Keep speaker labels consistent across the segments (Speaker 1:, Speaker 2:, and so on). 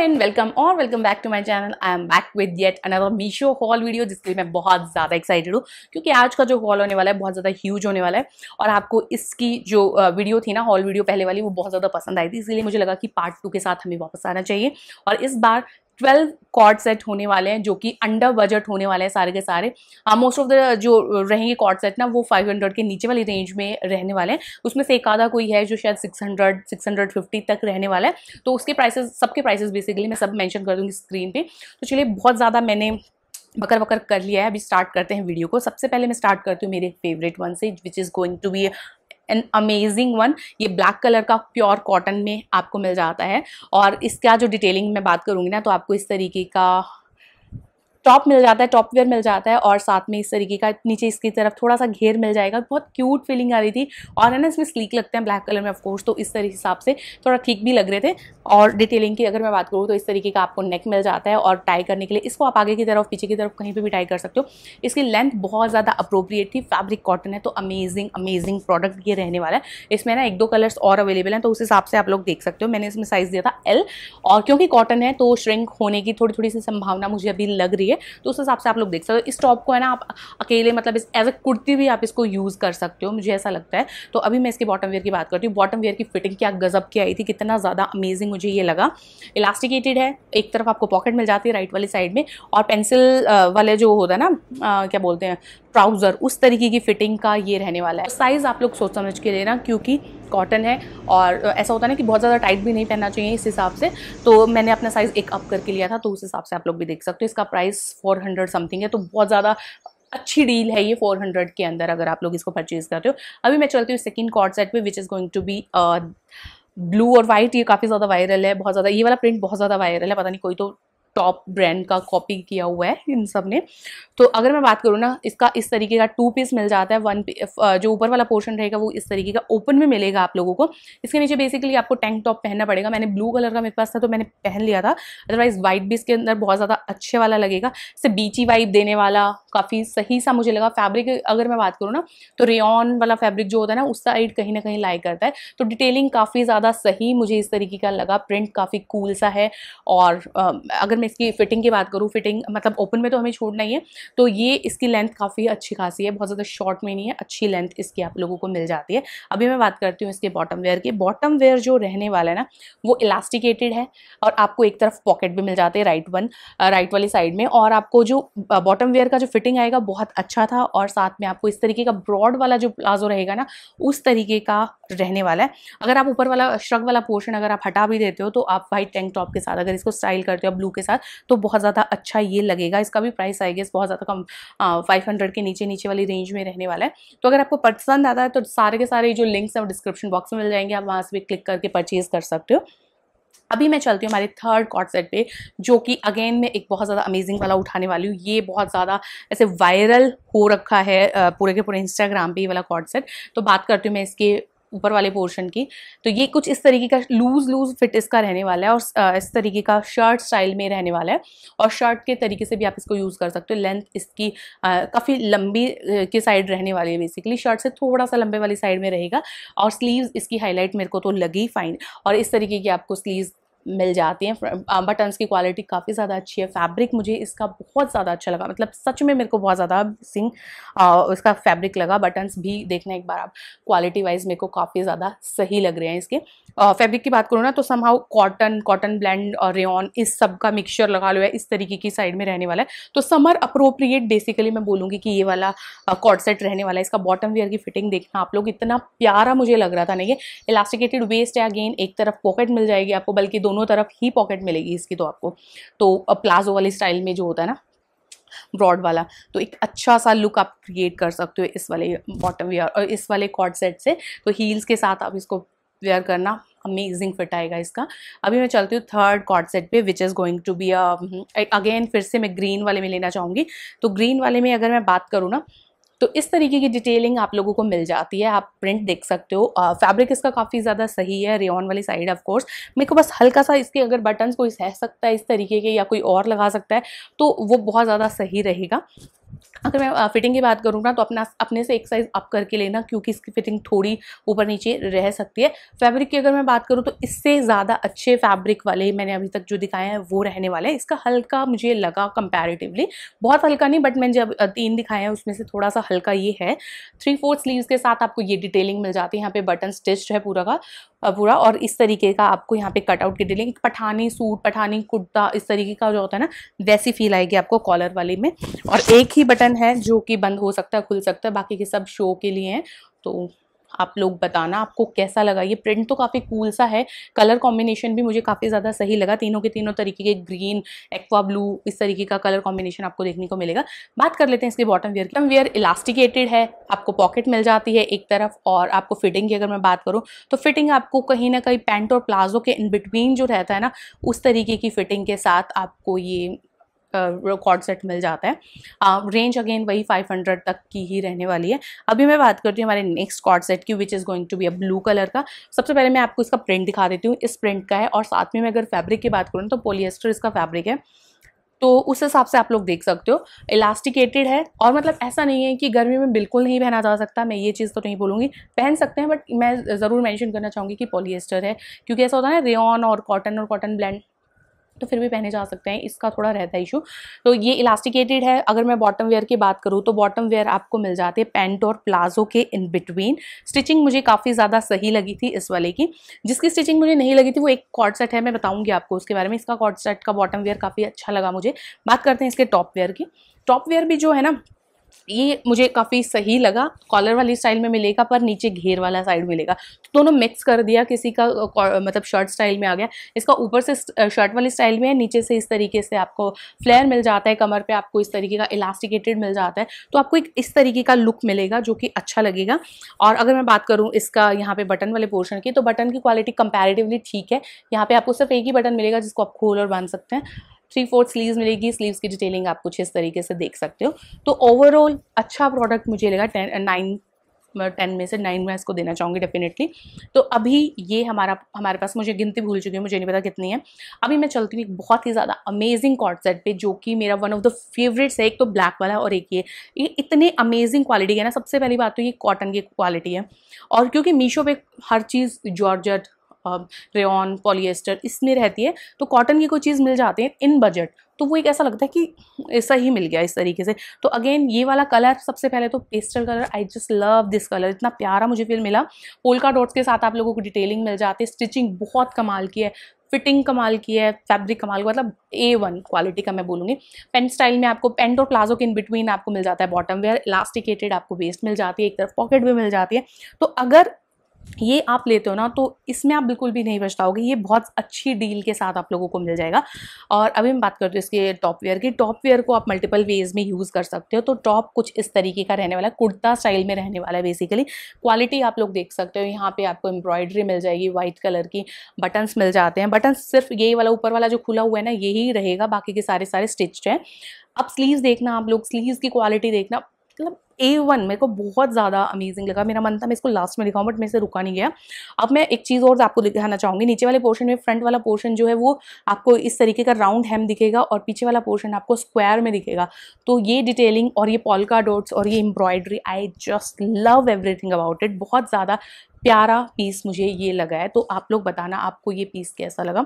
Speaker 1: and welcome और welcome back to my channel I am back with yet another Meesho haul video जिसके लिए मैं बहुत ज़्यादा एक्साइटेड हूँ क्योंकि आज का जो हॉल होने वाला है बहुत ज़्यादा ह्यूज होने वाला है और आपको इसकी जो वीडियो थी ना हॉल वीडियो पहले वाली वो बहुत ज़्यादा पसंद आई थी इसलिए मुझे लगा कि पार्ट टू के साथ हमें वापस आना चाहिए और इस बार ट्वेल्व कॉर्ड सेट होने वाले हैं जो कि अंडर बजट होने वाले हैं सारे के सारे मोस्ट ऑफ द जो रहेंगे कॉर्ड सेट ना वो 500 के नीचे वाली रेंज में रहने वाले हैं उसमें से एक आधा कोई है जो शायद 600 650 तक रहने वाला है तो उसके प्राइसेस सबके प्राइसेस बेसिकली मैं सब मेंशन कर दूँगी स्क्रीन पे तो चलिए बहुत ज़्यादा मैंने बकर बकर कर लिया है अभी स्टार्ट करते हैं वीडियो को सबसे पहले मैं स्टार्ट करती हूँ मेरे फेवरेट वन से which is going to be an amazing one ये ब्लैक कलर का प्योर कॉटन में आपको मिल जाता है और इसका जो डिटेलिंग मैं बात करूँगी ना तो आपको इस तरीके का टॉप मिल जाता है टॉप वेयर मिल जाता है और साथ में इस तरीके का नीचे इसकी तरफ थोड़ा सा घेर मिल जाएगा बहुत क्यूट फीलिंग आ रही थी और है ना इसमें स्लीक लगते हैं ब्लैक कलर में ऑफकोर्स तो इस तरह हिसाब से थोड़ा ठीक भी लग रहे थे और डिटेलिंग की अगर मैं बात करूँ तो इस तरीके का आपको नेक मिल जाता है और टाई करने के लिए इसको आप आगे की तरफ पीछे की तरफ कहीं पर भी टाई कर सकते हो इसकी लेंथ बहुत ज़्यादा अप्रोप्रिएट थी फैब्रिक कॉटन है तो अमेजिंग अमेजिंग प्रोडक्ट ये रहने वाला है इसमें ना एक दो कलर्स और अवेलेबल हैं तो उस हिसाब से आप लोग देख सकते हो मैंने इसमें साइज़ दिया था एल और क्योंकि कॉटन है तो श्रिंक होने की थोड़ी थोड़ी सी संभावना मुझे अभी लग रही है तो उस हिसाब से आप लोग देख सकते हो इस टॉप को है ना आप अकेले मतलब इस एज ए कुर्ती भी आप इसको यूज़ कर सकते हो मुझे ऐसा लगता है तो अभी मैं इसके बॉटम वेयर की बात करती हूँ बॉटम वेयर की फिटिंग क्या गजब की आई थी कितना ज़्यादा अमेजिंग मुझे ये लगा इलास्टिकेटेड है एक तरफ आपको पॉकेट मिल जाती है राइट वाली साइड में और पेंसिल वाले जो होता है ना क्या बोलते हैं ट्राउज़र उस तरीके की फिटिंग का ये रहने वाला है साइज़ आप लोग सोच समझ के लेना क्योंकि कॉटन है और ऐसा होता है ना कि बहुत ज़्यादा टाइट भी नहीं पहनना चाहिए इस हिसाब से तो मैंने अपना साइज़ एक अप करके लिया था तो उस हिसाब से आप लोग भी देख सकते हो इसका प्राइस 400 समथिंग है तो बहुत ज़्यादा अच्छी डील है ये 400 के अंदर अगर आप लोग इसको परचेज़ करते हो अभी मैं चलती हूँ सेकेंड कॉर्ड सेट पर which is going to be blue और वाइट ये काफ़ी ज़्यादा वायरल है बहुत ज़्यादा ये वाला प्रिंट बहुत ज़्यादा वायरल है पता नहीं कोई तो टॉप ब्रांड का कॉपी किया हुआ है इन सब ने तो अगर मैं बात करूँ ना इसका इस तरीके का टू पीस मिल जाता है वन जो ऊपर वाला पोर्शन रहेगा वो इस तरीके का ओपन में मिलेगा आप लोगों को इसके नीचे बेसिकली आपको टैंक टॉप पहनना पड़ेगा मैंने ब्लू कलर का मेरे पास था तो मैंने पहन लिया था अदरवाइज वाइट भी इसके अंदर बहुत ज़्यादा अच्छे वाला लगेगा इससे बीची वाइप देने वाला काफ़ी सही सा मुझे लगा फैब्रिक अगर मैं बात करूँ ना तो रेन वाला फैब्रिक जो होता है ना उस साइड कहीं ना कहीं लाइक करता है तो डिटेलिंग काफ़ी ज़्यादा सही मुझे इस तरीके का लगा प्रिंट काफ़ी कूल सा है और अगर मैं इसकी फिटिंग की बात करूँ फिटिंग मतलब ओपन में तो हमें छोड़ना ही है तो ये इसकी लेंथ काफ़ी अच्छी खासी है बहुत ज़्यादा शॉर्ट में नहीं है अच्छी लेंथ इसकी आप लोगों को मिल जाती है अभी मैं बात करती हूँ इसके बॉटम वेयर की बॉटम वेयर जो रहने वाला है ना वो इलास्टिकेटेड है और आपको एक तरफ पॉकेट भी मिल जाते हैं राइट वन राइट वाली साइड में और आपको जो बॉटम वेयर का जो फिटिंग आएगा बहुत अच्छा था और साथ में आपको इस तरीके का ब्रॉड वाला जो प्लाजो रहेगा ना उस तरीके का रहने वाला है अगर आप ऊपर वाला श्रग वाला पोर्शन अगर आप हटा भी देते हो तो आप वाइट टैंक टॉप के साथ अगर इसको स्टाइल करते हो ब्लू के साथ तो बहुत ज़्यादा अच्छा ये लगेगा इसका भी प्राइस आएगा इस बहुत ज़्यादा कम फाइव हंड्रेड के नीचे नीचे वाली रेंज में रहने वाला है तो अगर आपको पसंद आता है तो सारे के सारे जो लिंक्स हैं वो डिस्क्रिप्शन बॉक्स में मिल जाएंगे आप वहाँ से भी क्लिक करके परचेज़ कर सकते हो अभी मैं चलती हूँ हमारे थर्ड कॉट सेट पे जो कि अगेन मैं एक बहुत ज़्यादा अमेजिंग वाला उठाने वाली हूँ ये बहुत ज़्यादा ऐसे वायरल हो रखा है पूरे के पूरे इंस्टाग्राम पे ये वाला कॉट सेट तो बात करती हूँ मैं इसके ऊपर वाले पोर्शन की तो ये कुछ इस तरीके का लूज लूज फिट इसका रहने वाला है और इस तरीके का शर्ट स्टाइल में रहने वाला है और शर्ट के तरीके से भी आप इसको यूज़ कर सकते हो लेंथ इसकी काफ़ी लंबी के साइड रहने वाली है बेसिकली शर्ट से थोड़ा सा लंबे वाली साइड में रहेगा और स्लीव्स इसकी हाईलाइट मेरे को तो लगी फाइन और इस तरीके की आपको स्लीव्स मिल जाती हैं बटन्स की क्वालिटी काफ़ी ज़्यादा अच्छी है फैब्रिक मुझे इसका बहुत ज़्यादा अच्छा लगा मतलब सच में मेरे को बहुत ज़्यादा सिंग इसका फैब्रिक लगा बटन्स भी देखना एक बार आप क्वालिटी वाइज मेरे को काफ़ी ज़्यादा सही लग रहे हैं इसके फैब्रिक की बात करूँ ना तो समहाउ कॉटन कॉटन ब्लैंड और रेन इस सब का मिक्सचर लगा लो है इस तरीके की साइड में रहने वाला है तो समर अप्रोप्रिएट बेसिकली मैं बोलूँगी कि ये वाला कॉट सेट रहने वाला है इसका बॉटम वेयर की फिटिंग देखना आप लोग इतना प्यारा मुझे लग रहा था नहीं ये इलास्टिकेटेड वेस्ट है अगेन एक तरफ पॉकेट मिल जाएगी आपको बल्कि दो दोनों तरफ ही पॉकेट मिलेगी इसकी तो आपको तो प्लाजो वाले स्टाइल में जो होता है ना ब्रॉड वाला तो एक अच्छा सा लुक आप क्रिएट कर सकते हो इस वाले बॉटम वेयर और इस वाले कॉर्ड सेट से तो हील्स के साथ आप इसको वेयर करना अमेजिंग फिट आएगा इसका अभी मैं चलती हूँ थर्ड कॉर्ड सेट पे which is going to be again फिर से मैं ग्रीन वाले में लेना चाहूँगी तो ग्रीन वाले में अगर मैं बात करूँ ना तो इस तरीके की डिटेलिंग आप लोगों को मिल जाती है आप प्रिंट देख सकते हो फैब्रिक इसका काफ़ी ज़्यादा सही है रेन वाली साइड ऑफकोर्स मेरे को बस हल्का सा इसके अगर बटन्स कोई सह सकता है इस तरीके के या कोई और लगा सकता है तो वो बहुत ज़्यादा सही रहेगा अगर मैं फिटिंग की बात करूँ ना तो अपना अपने से एक साइज़ अप करके लेना क्योंकि इसकी फिटिंग थोड़ी ऊपर नीचे रह सकती है फैब्रिक की अगर मैं बात करूँ तो इससे ज़्यादा अच्छे फैब्रिक वाले मैंने अभी तक जो दिखाए हैं वो रहने वाले हैं इसका हल्का मुझे लगा कंपैरेटिवली बहुत हल्का नहीं बट मैंने जब तीन दिखाए हैं उसमें से थोड़ा सा हल्का ये है थ्री फोर्थ स्लीव के साथ आपको ये डिटेलिंग मिल जाती है यहाँ पे बटन स्टिच है पूरा का पूरा और इस तरीके का आपको यहाँ पे कटआउट के डिलेंगे पठानी सूट पठानी कुर्ता इस तरीके का जो होता है ना वैसी फील आएगी आपको कॉलर वाले में और एक ही बटन है जो कि बंद हो सकता है खुल सकता है बाकी के सब शो के लिए हैं तो आप लोग बताना आपको कैसा लगा ये प्रिंट तो काफ़ी कूल सा है कलर कॉम्बिनेशन भी मुझे काफ़ी ज़्यादा सही लगा तीनों के तीनों तरीके के ग्रीन एक्वा ब्लू इस तरीके का कलर कॉम्बिनेशन आपको देखने को मिलेगा बात कर लेते हैं इसके बॉटम वेयर की बॉटम वेयर इलास्टिकेटेड है आपको पॉकेट मिल जाती है एक तरफ और आपको फिटिंग की अगर मैं बात करूँ तो फिटिंग आपको कहीं ना कहीं पैंट और प्लाजो के इन बिटवीन जो रहता है ना उस तरीके की फिटिंग के साथ आपको ये कॉर्ड सेट मिल जाता है रेंज अगेन वही 500 तक की ही रहने वाली है अभी मैं बात करती हूँ हमारे नेक्स्ट कॉर्ड सेट की which is going to be a blue colour का सबसे पहले मैं आपको इसका प्रिंट दिखा देती हूँ इस प्रिंट का है और साथ में मैं अगर फैब्रिक की बात करूँ तो पोलिएस्टर इसका फैब्रिक है तो उस हिसाब से आप लोग देख सकते हो इलास्टिकेटेड है और मतलब ऐसा नहीं है कि गर्मी में बिल्कुल नहीं पहना जा सकता मैं ये चीज़ तो नहीं बोलूँगी पहन सकते हैं बट मैं ज़रूर मेंशन करना चाहूँगी कि पॉलिएस्टर है क्योंकि ऐसा होता है रेन और कॉटन और कॉटन ब्लैंड तो फिर भी पहने जा सकते हैं इसका थोड़ा रहता है इशू तो ये इलास्टिकेटेड है अगर मैं बॉटम वेयर की बात करूँ तो बॉटम वेयर आपको मिल जाते हैं पैंट और प्लाजो के इन बिटवीन स्टिचिंग मुझे काफ़ी ज़्यादा सही लगी थी इस वाले की जिसकी स्टिचिंग मुझे नहीं लगी थी वो एक कॉर्ड सेट है मैं बताऊँगी आपको उसके बारे में इसका कॉर्ड सेट का बॉटम वेयर काफ़ी अच्छा लगा मुझे बात करते हैं इसके टॉप वेयर की टॉप वेयर भी जो है ना ये मुझे काफ़ी सही लगा कॉलर वाली स्टाइल में मिलेगा पर नीचे घेर वाला साइड मिलेगा तो दोनों मिक्स कर दिया किसी का मतलब शर्ट स्टाइल में आ गया इसका ऊपर से शर्ट वाली स्टाइल में है नीचे से इस तरीके से आपको फ्लेयर मिल जाता है कमर पे आपको इस तरीके का इलास्टिकेटेड मिल जाता है तो आपको एक इस तरीके का लुक मिलेगा जो कि अच्छा लगेगा और अगर मैं बात करूँ इसका यहाँ पर बटन वाले पोर्शन की तो बटन की क्वालिटी कंपेरेटिवली ठीक है यहाँ पर आपको सिर्फ एक ही बटन मिलेगा जिसको आप खोल और बांध सकते हैं थ्री फोर्थ स्लीव्स मिलेगी स्लीव्स की डिटेलिंग आप कुछ इस तरीके से देख सकते हो तो ओवरऑल अच्छा प्रोडक्ट मुझे लगा टेन नाइन टेन में से नाइन में इसको देना चाहूँगी डेफिनेटली तो अभी ये हमारा हमारे पास मुझे गिनती भूल चुकी है मुझे नहीं पता कितनी है अभी मैं चलती हूँ एक बहुत ही ज़्यादा अमेजिंग कॉर्ड सेट पे जो कि मेरा वन ऑफ द फेवरेट्स है एक तो ब्लैक वाला और एक ये ये इतने अमेजिंग क्वालिटी है ना सबसे पहली बात तो ये कॉटन की क्वालिटी है और क्योंकि मीशो पर हर चीज़ जॉर्जट रेन पॉलीएस्टर इसमें रहती है तो कॉटन की कोई चीज़ मिल जाती है इन बजट तो वो एक ऐसा लगता है कि ऐसा ही मिल गया इस तरीके से तो अगेन ये वाला कलर सबसे पहले तो pastel colour I just love this colour इतना प्यारा मुझे फिर मिला पोलका डॉट्स के साथ आप लोगों को डिटेलिंग मिल जाती है स्टिचिंग बहुत कमाल की है फिटिंग कमाल की है फैब्रिक कमाल का मतलब ए वन क्वालिटी का मैं बोलूँगी पेंट स्टाइल में आपको पेंट और प्लाजो के इन बिटवीन आपको मिल जाता है बॉटम वेयर इलास्टिकेटेड आपको वेस्ट मिल जाती है एक तरफ पॉकेट भी मिल जाती है तो अगर ये आप लेते हो ना तो इसमें आप बिल्कुल भी नहीं पछताओगे ये बहुत अच्छी डील के साथ आप लोगों को मिल जाएगा और अभी मैं बात करते हूँ इसके टॉप वेयर की टॉप वेयर को आप मल्टीपल वेज में यूज़ कर सकते हो तो टॉप कुछ इस तरीके का रहने वाला है कुर्ता स्टाइल में रहने वाला है बेसिकली क्वालिटी आप लोग देख सकते हो यहाँ पर आपको एम्ब्रॉयडरी मिल जाएगी व्हाइट कलर की बटन्स मिल जाते हैं बटन सिर्फ यही वाला ऊपर वाला जो खुला हुआ है ना यही रहेगा बाकी के सारे सारे स्टिच्ड हैं अब स्लीव्स देखना आप लोग स्लीव्स की क्वालिटी देखना मतलब ए वन मेरे को बहुत ज़्यादा अमेजिंग लगा मेरा मन था मैं इसको लास्ट में दिखाऊँ बट मेरे से रुका नहीं गया अब मैं एक चीज़ और आपको दिखाना चाहूँगी नीचे वाले पोर्शन में फ्रंट वाला पोर्शन जो है वो आपको इस तरीके का राउंड हेम दिखेगा और पीछे वाला पोर्शन आपको स्क्वायर में दिखेगा तो ये डिटेलिंग और ये पॉलका डोट्स और ये embroidery I just love everything about it बहुत ज़्यादा प्यारा पीस मुझे ये लगा है तो आप लोग बताना आपको ये पीस कैसा लगा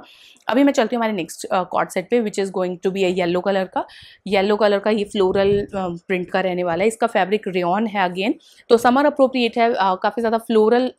Speaker 1: अभी मैं चलती हूँ हमारे नेक्स्ट कॉट सेट पे which is going to be a yellow colour का येलो कलर का ये फ्लोरल प्रिंट का रहने वाला है इसका फैब्रिक रेन है अगेन तो समर अप्रोप्रिएट है काफ़ी ज़्यादा फ्लोरल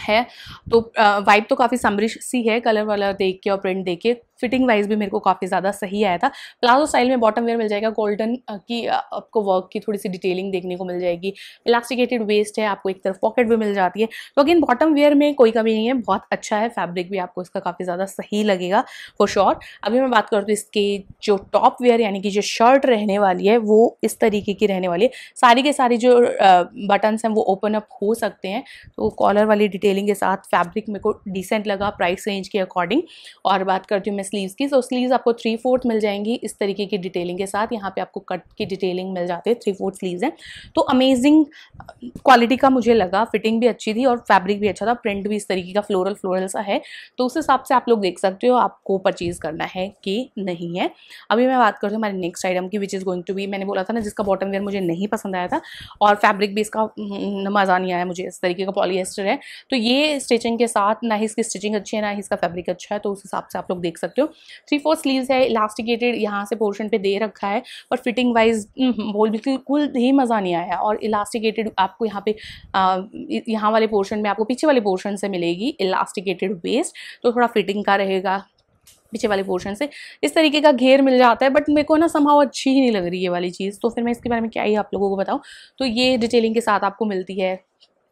Speaker 1: है तो वाइब तो काफ़ी समरिश सी है कलर वाला देख के और प्रिंट देख के फिटिंग वाइज भी मेरे को काफ़ी ज़्यादा सही आया था प्लाजो स्टाइल में बॉटम वेयर मिल जाएगा गोल्डन की आपको वर्क की थोड़ी सी डिटेलिंग देखने को मिल जाएगी इलास्टिकेटेड वेस्ट है आपको एक तरफ पॉकेट भी मिल जाती है तो अगेन बॉटम वेयर में कोई कमी नहीं है बहुत अच्छा है फैब्रिक भी आपको इसका काफ़ी ज़्यादा सही लगेगा फॉर श्योर अभी मैं बात करती हूँ तो इसके जो टॉप वेयर यानी कि जो शर्ट रहने वाली है वो इस तरीके की रहने वाली है सारी के सारी जो बटन्स हैं वो ओपन अप हो सकते हैं तो कॉलर वाली डिटेलिंग के साथ फैब्रिक मेरे को डिसेंट लगा प्राइस रेंज के अकॉर्डिंग और बात करती हूँ मैं स्लीव्स की सो स्लीव्स आपको थ्री फोर्थ मिल जाएंगी इस तरीके की डिटेलिंग के साथ यहाँ पे आपको कट की डिटेलिंग मिल जाती है थ्री फोर्थ स्लीव्स हैं तो अमेजिंग क्वालिटी uh, का मुझे लगा फिटिंग भी अच्छी थी और फैब्रिक भी अच्छा था प्रिंट भी इस तरीके का फ्लोरल फ्लोरल सा है तो उस हिसाब से आप लोग देख सकते हो आपको परचेज़ करना है कि नहीं है अभी मैं बात करती हूँ हमारे नेक्स्ट आइटम की which is going to be मैंने बोला था ना जिसका बॉटम वेयर मुझे नहीं पसंद आया था और फैब्रिक भी इसका हम्म, हम्म, हम्म, मज़ा नहीं आया मुझे इस तरीके का पॉलीस्टर है तो ये स्टिचिंग के साथ ना ही इसकी स्टिचिंग अच्छी है ना ही इसका फैब्रिक अच्छा है तो उस हिसाब से आप लोग देख सकते सकते हो थ्री फोर स्लीव्स है इलास्टिकेटेड यहाँ से पोर्शन पे दे रखा है और फिटिंग वाइज हम्म, बोल बिल्कुल ही मज़ा नहीं आया और इलास्टिकेटेड आपको यहाँ पे यहाँ वाले पोर्शन में आपको पीछे वाले पोर्शन से मिलेगी इलास्टिकेटेड वेस्ट तो थोड़ा फिटिंग का रहेगा पीछे वाले पोर्शन से इस तरीके का घेर मिल जाता है बट मेरे को ना संभाव अच्छी ही नहीं लग रही ये वाली चीज़ तो फिर मैं इसके बारे में क्या ही आप लोगों को बताऊँ तो ये डिटेलिंग के साथ आपको मिलती है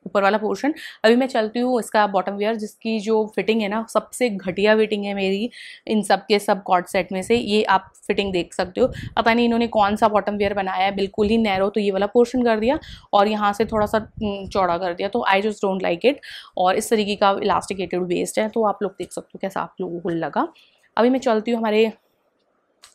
Speaker 1: ऊपर वाला पोर्शन अभी मैं चलती हूँ इसका बॉटम वेयर जिसकी जो फिटिंग है ना सबसे घटिया फिटिंग है मेरी इन सब के सब कॉर्ड सेट में से ये आप फिटिंग देख सकते हो पता नहीं इन्होंने कौन सा बॉटम वेयर बनाया है बिल्कुल ही नैरो तो ये वाला पोर्शन कर दिया और यहाँ से थोड़ा सा चौड़ा कर दिया तो I just don't like it और इस तरीके का इलास्टिकेटेड वेस्ट है तो आप लोग देख सकते हो कैसा आप लोगों को लगा अभी मैं चलती हूँ हमारे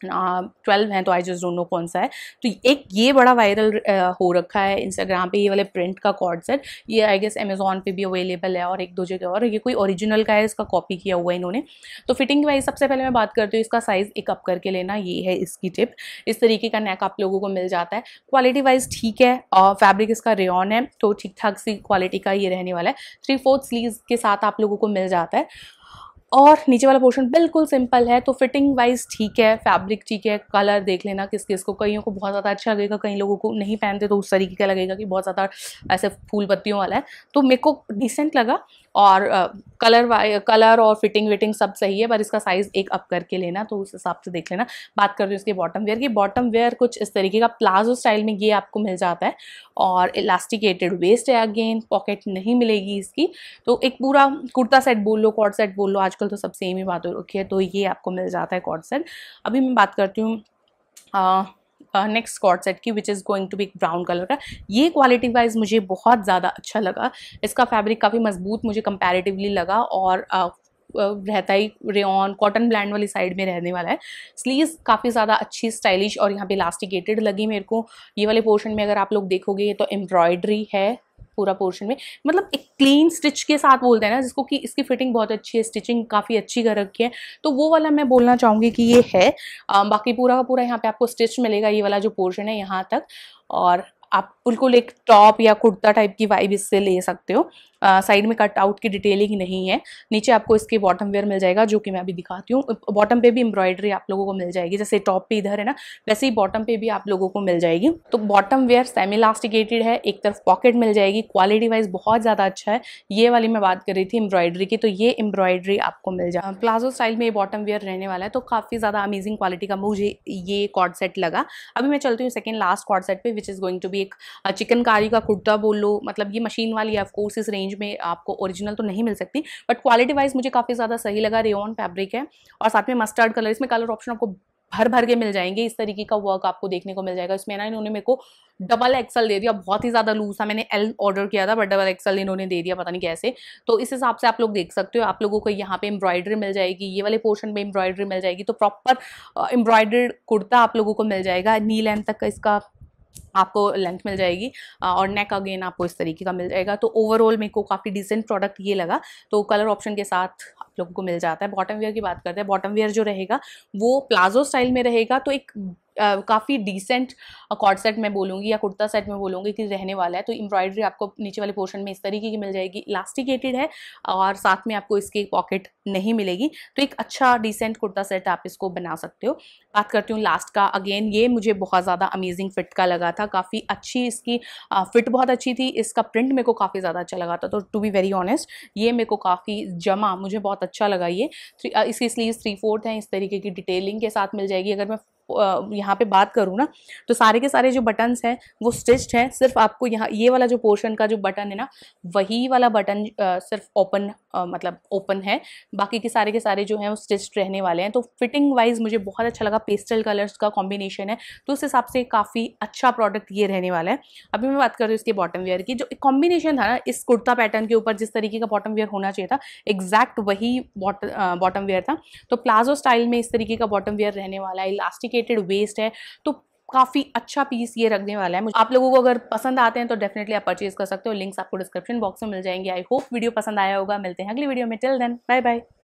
Speaker 1: ट्वेल्व हैं तो आई जस्ट डोंट नो कौन सा है तो एक ये बड़ा वायरल हो रखा है इंस्टाग्राम पे ये वाले प्रिंट का कॉर्ड सेट ये आई गेस अमेजोन पे भी अवेलेबल है और एक दो जगह और ये कोई ओरिजिनल का है इसका कॉपी किया हुआ है इन्होंने तो फिटिंग वाइज सबसे पहले मैं बात करती हूँ इसका साइज़ एक अप करके लेना ये है इसकी टिप इस तरीके का नेक आप लोगों को मिल जाता है क्वालिटी वाइज ठीक है और फैब्रिक इसका रेन है तो ठीक ठाक सी क्वालिटी का ये रहने वाला है थ्री फोर्थ स्लीव के साथ आप लोगों को मिल जाता है और नीचे वाला पोर्शन बिल्कुल सिंपल है तो फिटिंग वाइज ठीक है फैब्रिक ठीक है कलर देख लेना किस किस को कईयों को बहुत ज़्यादा अच्छा लगेगा कई लोगों को नहीं पहनते तो उस तरीके का लगेगा कि बहुत ज़्यादा ऐसे फूल पत्तियों वाला है तो मेरे को डिसेंट लगा और कलर वाई कलर और फिटिंग विटिंग सब सही है पर इसका साइज़ एक अप करके लेना तो उस हिसाब से देख लेना बात कर रही हूँ इसके बॉटम वेयर की बॉटम वेयर कुछ इस तरीके का प्लाजो स्टाइल में ये आपको मिल जाता है और इलास्टिकेटेड वेस्ट है अगेन पॉकेट नहीं मिलेगी इसकी तो एक पूरा कुर्ता सेट बोल लो कॉड सेट बोल लो आजकल तो सब सेम ही बात हो रखी है तो ये आपको मिल जाता है कॉड सेट अभी मैं बात करती हूँ नेक्स्ट स्कॉट सेट की which is going to be brown colour का ये क्वालिटी वाइज मुझे बहुत ज़्यादा अच्छा लगा इसका फैब्रिक काफ़ी मजबूत मुझे कंपेरेटिवली लगा और uh, uh रहता ही रेन कॉटन ब्लैंड वाली साइड में रहने वाला है स्लीव काफ़ी ज़्यादा अच्छी स्टाइलिश और यहाँ पे इलास्टिकेटेड लगी मेरे को ये वाले पोर्शन में अगर आप लोग देखोगे तो एम्ब्रॉयडरी है पूरा पोर्शन में मतलब एक क्लीन स्टिच के साथ बोलते हैं ना जिसको कि इसकी फिटिंग बहुत अच्छी है स्टिचिंग काफ़ी अच्छी कर रखी है तो वो वाला मैं बोलना चाहूँगी कि ये है आ, बाकी पूरा का पूरा यहाँ पे आपको स्टिच मिलेगा ये वाला जो पोर्शन है यहाँ तक और आप बिल्कुल एक टॉप या कुर्ता टाइप की वाइब इससे ले सकते हो साइड में कट आउट की डिटेलिंग नहीं है नीचे आपको इसके बॉटम वेयर मिल जाएगा जो कि मैं अभी दिखाती हूँ बॉटम पे भी एम्ब्रॉयडरी आप लोगों को मिल जाएगी जैसे टॉप पे इधर है ना वैसे ही बॉटम पे भी आप लोगों को मिल जाएगी तो बॉटम वेयर सेमी लास्टिकेटेड है एक तरफ पॉकेट मिल जाएगी क्वालिटी वाइज बहुत ज़्यादा अच्छा है ये वाली मैं बात कर रही थी एम्ब्रॉयडरी की तो ये एम्ब्रॉयडरी आपको मिल जाए प्लाजो स्टाइल में ये बॉटम वेयर रहने वाला है तो काफ़ी ज़्यादा अमेजिंग क्वालिटी का मुझे ये कॉर्ड सेट लगा अभी मैं चलती हूँ सेकेंड लास्ट कॉड सेट पर which is going to be एक चिकनकारी का कुर्ता बोल लो मतलब ये मशीन वाली है कोर्स इस रेंज में आपको ओरिजिनल तो नहीं मिल सकती बट क्वालिटी वाइज मुझे काफ़ी ज़्यादा सही लगा रेन फैब्रिक है और साथ में मस्टर्ड कलर इसमें कलर ऑप्शन आपको भर भर के मिल जाएंगे इस तरीके का वर्क आपको देखने को मिल जाएगा इसमें ना इन्होंने मेरे को डबल एक्सल दे दिया बहुत ही ज़्यादा लूज था मैंने एल ऑर्डर किया था बट डबल एक्सल इन्होंने दे दिया पता नहीं कैसे तो इस हिसाब से आप लोग देख सकते हो आप लोगों को यहाँ पे एम्ब्रॉयडरी मिल जाएगी ये वाले पोर्शन में एम्ब्रॉयडरी मिल जाएगी तो प्रॉपर एम्ब्रॉयडर्ड कुर्ता आप लोगों को मिल जाएगा नी लेंथ तक का इसका आपको लेंथ मिल जाएगी और नेक अगेन आपको इस तरीके का मिल जाएगा तो ओवरऑल मेरे को काफ़ी डिसेंट प्रोडक्ट ये लगा तो कलर ऑप्शन के साथ आप लोगों को मिल जाता है बॉटम वेयर की बात करते हैं बॉटम वेयर जो रहेगा वो प्लाजो स्टाइल में रहेगा तो एक काफ़ी डिसेंट कॉर्ड सेट मैं बोलूँगी या कुर्ता सेट में बोलूँगी कि रहने वाला है तो एम्ब्रॉयडरी आपको नीचे वाले पोर्शन में इस तरीके की मिल जाएगी इलास्टिकेटेड है और साथ में आपको इसकी पॉकेट नहीं मिलेगी तो एक अच्छा डिसेंट कुर्ता सेट आप इसको बना सकते हो बात करती हूँ लास्ट का अगेन ये मुझे बहुत ज़्यादा अमेजिंग फिट का लगा था था काफ़ी अच्छी इसकी फिट बहुत अच्छी थी इसका प्रिंट मेरे को काफ़ी ज़्यादा अच्छा लगा था तो टू बी वेरी ऑनेस्ट ये मेरे को काफ़ी जमा मुझे बहुत अच्छा लगा ये इसकी स्लीव थ्री फोर्थ है इस तरीके की डिटेलिंग के साथ मिल जाएगी अगर मैं यहाँ पे बात करूँ ना तो सारे के सारे जो बटन्स हैं वो स्टिच्ड हैं सिर्फ आपको यहाँ ये वाला जो पोर्शन का जो बटन है ना वही वाला बटन सिर्फ ओपन मतलब ओपन है बाकी के सारे के सारे जो हैं वो स्टिच्ड रहने वाले हैं तो फिटिंग वाइज मुझे बहुत अच्छा लगा पेस्टल कलर्स का कॉम्बिनेशन है तो उस हिसाब से काफ़ी अच्छा प्रोडक्ट ये रहने वाला है अभी मैं बात कर रही हूँ इसके बॉटम वेयर की जो कॉम्बिनेशन था ना इस कुर्ता पैटर्न के ऊपर जिस तरीके का बॉटम वेयर होना चाहिए था एग्जैक्ट वही बॉटम वेयर था तो प्लाजो स्टाइल में इस तरीके का बॉटम वेयर रहने वाला है इलास्टिक सोफिस्टिकेटेड वेस्ट है तो काफ़ी अच्छा पीस ये रखने वाला है मुझे आप लोगों को अगर पसंद आते हैं तो डेफिनेटली आप परचेज कर सकते हो लिंक्स आपको डिस्क्रिप्शन बॉक्स में मिल जाएंगे आई होप वीडियो पसंद आया होगा मिलते हैं अगली वीडियो में टिल देन बाय बाय